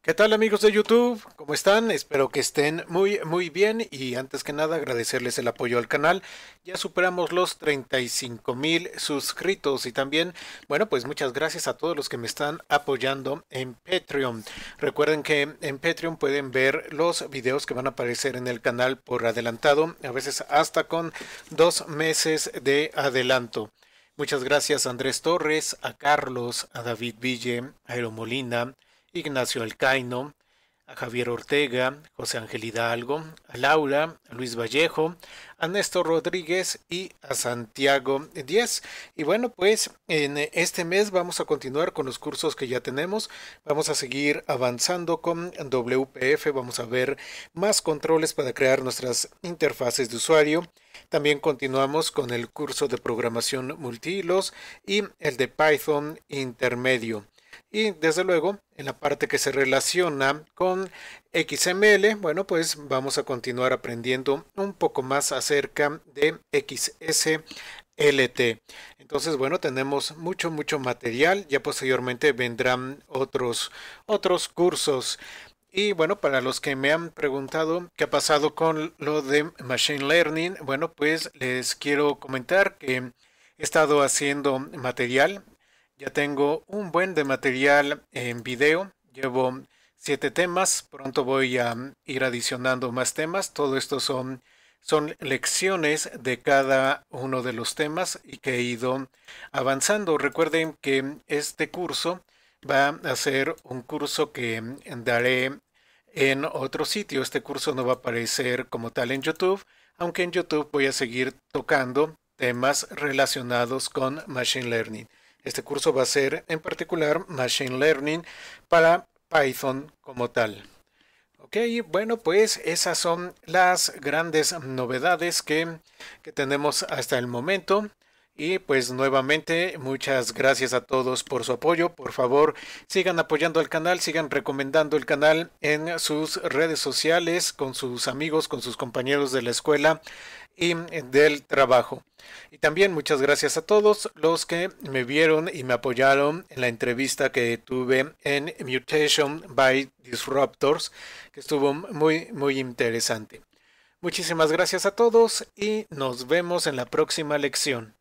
¿Qué tal amigos de YouTube? ¿Cómo están? Espero que estén muy muy bien y antes que nada agradecerles el apoyo al canal. Ya superamos los 35 mil suscritos y también, bueno, pues muchas gracias a todos los que me están apoyando en Patreon. Recuerden que en Patreon pueden ver los videos que van a aparecer en el canal por adelantado, a veces hasta con dos meses de adelanto. Muchas gracias Andrés Torres, a Carlos, a David Ville, a Aero Molina, Ignacio Alcaino, a Javier Ortega, José Ángel Hidalgo, a Laura, a Luis Vallejo, a Néstor Rodríguez y a Santiago diez. Y bueno, pues en este mes vamos a continuar con los cursos que ya tenemos. Vamos a seguir avanzando con WPF. Vamos a ver más controles para crear nuestras interfaces de usuario. También continuamos con el curso de programación multihilos y el de Python intermedio. Y desde luego, en la parte que se relaciona con XML, bueno, pues vamos a continuar aprendiendo un poco más acerca de XSLT. Entonces, bueno, tenemos mucho, mucho material. Ya posteriormente vendrán otros, otros cursos. Y bueno, para los que me han preguntado qué ha pasado con lo de Machine Learning, bueno, pues les quiero comentar que he estado haciendo material ya tengo un buen de material en video. Llevo siete temas. Pronto voy a ir adicionando más temas. Todo esto son, son lecciones de cada uno de los temas y que he ido avanzando. Recuerden que este curso va a ser un curso que daré en otro sitio. Este curso no va a aparecer como tal en YouTube, aunque en YouTube voy a seguir tocando temas relacionados con Machine Learning. Este curso va a ser en particular Machine Learning para Python como tal. Ok, bueno, pues esas son las grandes novedades que, que tenemos hasta el momento. Y pues nuevamente, muchas gracias a todos por su apoyo. Por favor, sigan apoyando al canal, sigan recomendando el canal en sus redes sociales, con sus amigos, con sus compañeros de la escuela y eh, del trabajo. Y también muchas gracias a todos los que me vieron y me apoyaron en la entrevista que tuve en Mutation by Disruptors, que estuvo muy, muy interesante. Muchísimas gracias a todos y nos vemos en la próxima lección.